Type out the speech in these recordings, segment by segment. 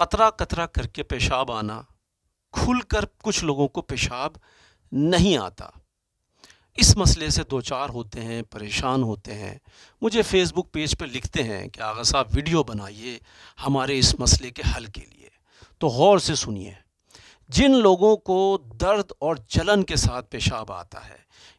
कतरा कतरा करके पेशाब आना खुल कर कुछ लोगों को पेशाब नहीं आता इस मसले से दो चार होते हैं परेशान होते हैं मुझे फेसबुक पेज पर पे लिखते हैं कि आगा साहब वीडियो बनाइए हमारे इस मसले के हल के लिए तो गौर से सुनिए जिन लोगों को दर्द और जलन के साथ पेशाब आता है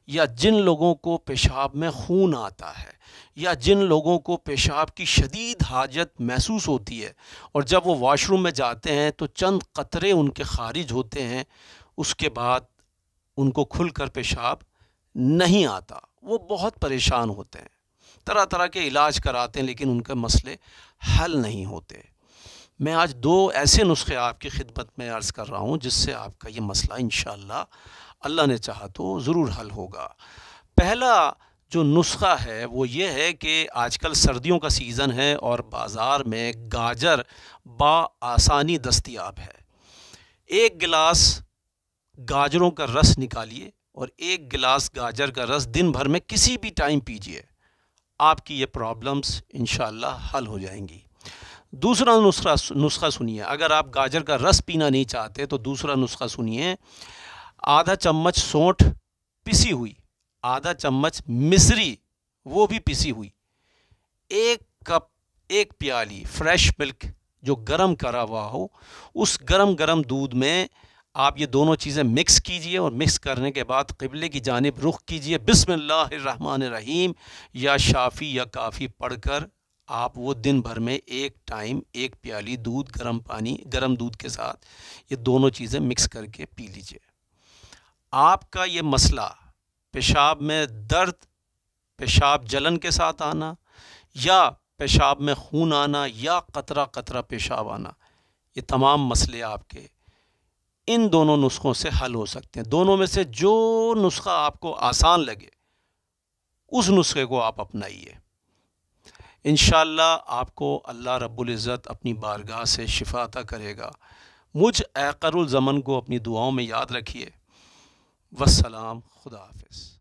या जिन लोगों को पेशाब में खून आता है या जिन लोगों को पेशाब की शदीद हाजत महसूस होती है और जब वो वाशरूम में जाते हैं तो चंद कतरे उनके खारिज होते हैं उसके बाद उनको खुलकर पेशाब नहीं आता वो बहुत परेशान होते हैं तरह तरह के इलाज कराते हैं लेकिन उनके मसले हल नहीं होते मैं आज दो ऐसे नुस्खे आपकी खिदमत में अर्ज़ कर रहा हूँ जिससे आपका ये मसला इन अल्लाह ने चाहा तो ज़रूर हल होगा पहला जो नुस्खा है वो ये है कि आजकल सर्दियों का सीज़न है और बाज़ार में गाजर बा आसानी दस्तियाब है एक गिलास गाजरों का रस निकालिए और एक गिलास गाजर का रस दिन भर में किसी भी टाइम पीजिए आपकी ये प्रॉब्लम्स इन हल हो जाएंगी दूसरा नुस्खा नुस्खा सुनिए अगर आप गाजर का रस पीना नहीं चाहते तो दूसरा नुस्खा सुनिए आधा चम्मच सौठ पिसी हुई आधा चम्मच मिसरी वो भी पिसी हुई एक कप एक प्याली फ्रेश मिल्क जो गरम करा हुआ हो उस गरम गरम दूध में आप ये दोनों चीज़ें मिक्स कीजिए और मिक्स करने के बाद कबले की जानब रुख कीजिए बिसमीम या शाफ़ी या काफ़ी पढ़कर आप वो दिन भर में एक टाइम एक प्याली दूध गर्म पानी गर्म दूध के साथ ये दोनों चीज़ें मिक्स करके पी लीजिए आपका ये मसला पेशाब में दर्द पेशाब जलन के साथ आना या पेशाब में खून आना या कतरा कतरा पेशाब आना ये तमाम मसले आपके इन दोनों नुस्खों से हल हो सकते हैं दोनों में से जो नुस्खा आपको आसान लगे उस नुस्खे को आप अपनाइए इनशाला आपको अल्लाह रब्ज़त अपनी बारगाह से शिफाता करेगा मुझ जमन को अपनी दुआओं में याद रखिए वसलाम खुदा